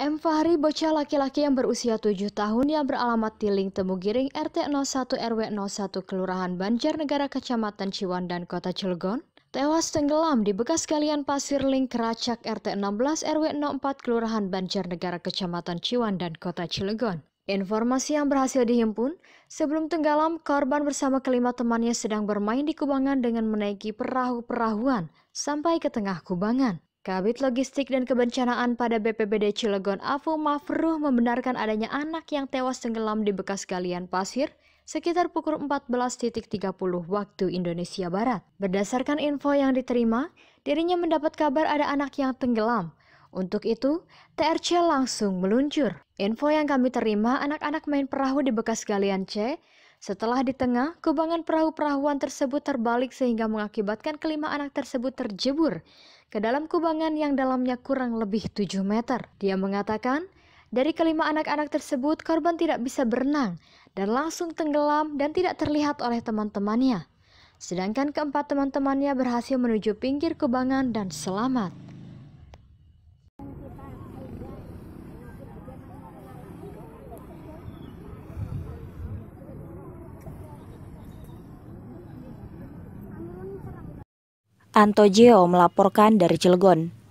M. Fahri, bocah laki-laki yang berusia 7 tahun yang beralamat di Ling Temugiring RT 01 RW 01 Kelurahan Banjarnegara Kecamatan Ciwandan Kota Cilegon, tewas tenggelam di bekas galian pasir Ling Keracak RT 16 RW 04 Kelurahan Banjarnegara Kecamatan Ciwandan Kota Cilegon. Informasi yang berhasil dihimpun, sebelum tenggelam, korban bersama kelima temannya sedang bermain di kubangan dengan menaiki perahu-perahuan sampai ke tengah kubangan. Kabit Logistik dan Kebencanaan pada BPBD Cilegon Afu Mafruh membenarkan adanya anak yang tewas tenggelam di bekas galian pasir sekitar pukul 14.30 waktu Indonesia Barat. Berdasarkan info yang diterima, dirinya mendapat kabar ada anak yang tenggelam untuk itu, TRC langsung meluncur. Info yang kami terima, anak-anak main perahu di bekas galian C setelah di tengah, kubangan perahu-perahuan tersebut terbalik sehingga mengakibatkan kelima anak tersebut terjebur ke dalam kubangan yang dalamnya kurang lebih 7 meter. Dia mengatakan, dari kelima anak-anak tersebut, korban tidak bisa berenang dan langsung tenggelam dan tidak terlihat oleh teman-temannya. Sedangkan keempat teman-temannya berhasil menuju pinggir kubangan dan selamat. Anto Jeo melaporkan dari Cilegon.